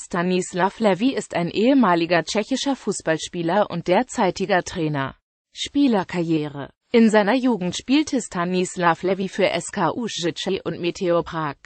Stanislav Levy ist ein ehemaliger tschechischer Fußballspieler und derzeitiger Trainer. Spielerkarriere In seiner Jugend spielte Stanislav Levy für SK Užice und Meteor Prag.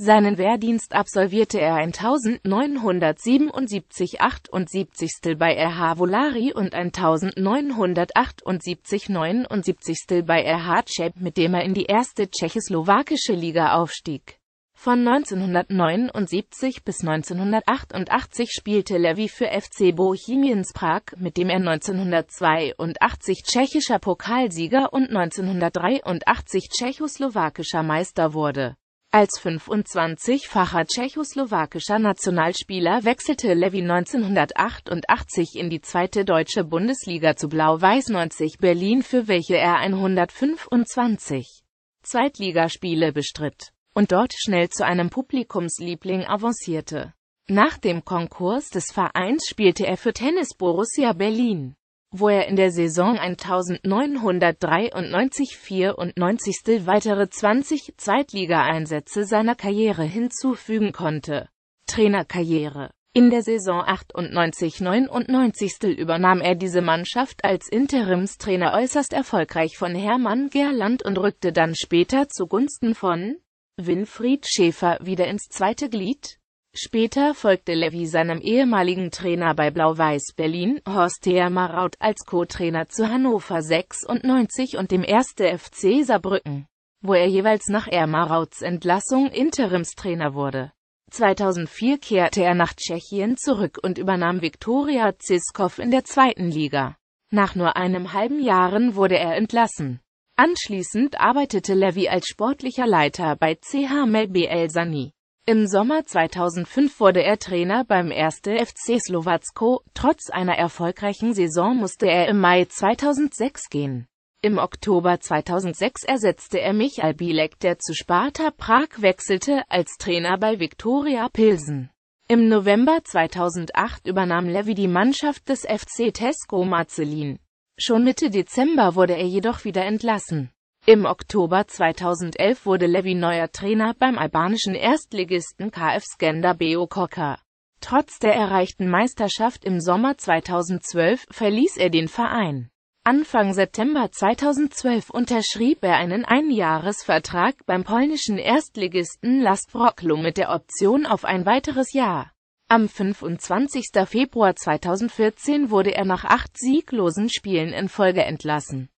Seinen Wehrdienst absolvierte er 1977 78. bei RH Volari und 1978 79. bei RH Cheb, mit dem er in die erste tschechoslowakische Liga aufstieg. Von 1979 bis 1988 spielte Levy für FC Bohemians Prag, mit dem er 1982 tschechischer Pokalsieger und 1983 tschechoslowakischer Meister wurde. Als 25-facher tschechoslowakischer Nationalspieler wechselte Levy 1988 in die zweite deutsche Bundesliga zu Blau-Weiß 90 Berlin, für welche er 125 Zweitligaspiele bestritt und dort schnell zu einem Publikumsliebling avancierte. Nach dem Konkurs des Vereins spielte er für Tennis Borussia Berlin, wo er in der Saison 1993-94 weitere 20 Zweitligaeinsätze seiner Karriere hinzufügen konnte. Trainerkarriere in der Saison 98-99 übernahm er diese Mannschaft als Interimstrainer äußerst erfolgreich von Hermann Gerland und rückte dann später zugunsten von Winfried Schäfer wieder ins zweite Glied. Später folgte Levy seinem ehemaligen Trainer bei Blau-Weiß Berlin, Horst Maraut, als Co-Trainer zu Hannover 96 und dem 1. FC Saarbrücken, wo er jeweils nach Ermarauts Entlassung Interimstrainer wurde. 2004 kehrte er nach Tschechien zurück und übernahm Viktoria Ziskov in der zweiten Liga. Nach nur einem halben Jahren wurde er entlassen. Anschließend arbeitete Levy als sportlicher Leiter bei CH Melby Sani. Im Sommer 2005 wurde er Trainer beim 1. FC Slowacko, trotz einer erfolgreichen Saison musste er im Mai 2006 gehen. Im Oktober 2006 ersetzte er Michael Bilek, der zu Sparta Prag wechselte, als Trainer bei Viktoria Pilsen. Im November 2008 übernahm Levy die Mannschaft des FC Tesco Marcelin. Schon Mitte Dezember wurde er jedoch wieder entlassen. Im Oktober 2011 wurde Levy neuer Trainer beim albanischen Erstligisten KF Skender Beokoka. Trotz der erreichten Meisterschaft im Sommer 2012 verließ er den Verein. Anfang September 2012 unterschrieb er einen Einjahresvertrag beim polnischen Erstligisten Last Wrocław mit der Option auf ein weiteres Jahr. Am 25. Februar 2014 wurde er nach acht sieglosen Spielen in Folge entlassen